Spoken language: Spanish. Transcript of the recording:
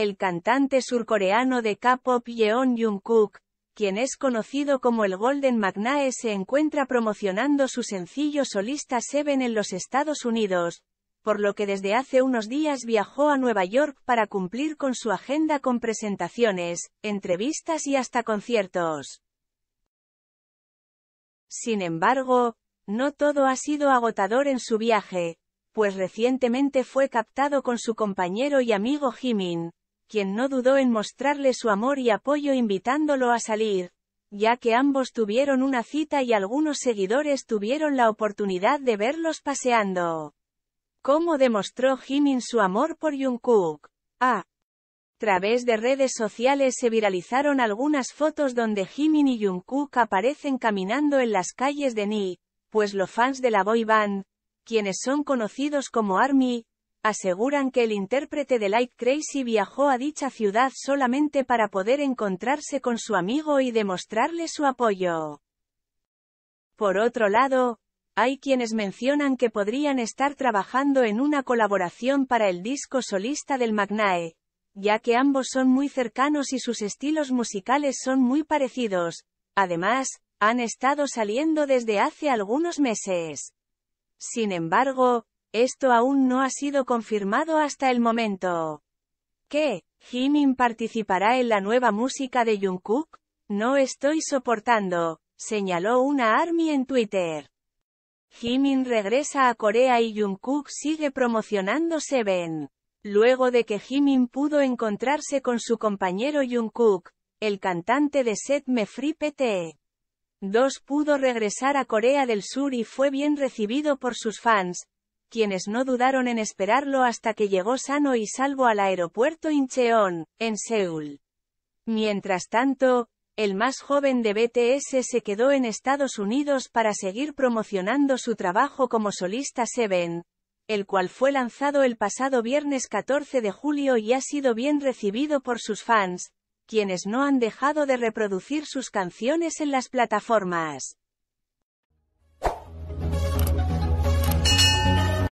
El cantante surcoreano de K-pop Yeon kook quien es conocido como el Golden Magnae, se encuentra promocionando su sencillo solista Seven en los Estados Unidos, por lo que desde hace unos días viajó a Nueva York para cumplir con su agenda con presentaciones, entrevistas y hasta conciertos. Sin embargo, no todo ha sido agotador en su viaje, pues recientemente fue captado con su compañero y amigo Jimin, quien no dudó en mostrarle su amor y apoyo invitándolo a salir, ya que ambos tuvieron una cita y algunos seguidores tuvieron la oportunidad de verlos paseando. ¿Cómo demostró Jimin su amor por Jungkook? A. través de redes sociales se viralizaron algunas fotos donde Jimin y Jungkook aparecen caminando en las calles de Ni, pues los fans de la boy band, quienes son conocidos como ARMY, aseguran que el intérprete de Light Crazy viajó a dicha ciudad solamente para poder encontrarse con su amigo y demostrarle su apoyo. Por otro lado, hay quienes mencionan que podrían estar trabajando en una colaboración para el disco solista del Magnae, ya que ambos son muy cercanos y sus estilos musicales son muy parecidos. Además, han estado saliendo desde hace algunos meses. Sin embargo, esto aún no ha sido confirmado hasta el momento. ¿Qué? ¿Jimin participará en la nueva música de Jungkook? No estoy soportando, señaló una ARMY en Twitter. Jimin regresa a Corea y Jungkook sigue promocionando Seven. Luego de que Jimin pudo encontrarse con su compañero Jungkook, el cantante de Set Me Free PT. 2 pudo regresar a Corea del Sur y fue bien recibido por sus fans, quienes no dudaron en esperarlo hasta que llegó sano y salvo al aeropuerto Incheon, en Seúl. Mientras tanto, el más joven de BTS se quedó en Estados Unidos para seguir promocionando su trabajo como solista Seven, el cual fue lanzado el pasado viernes 14 de julio y ha sido bien recibido por sus fans, quienes no han dejado de reproducir sus canciones en las plataformas.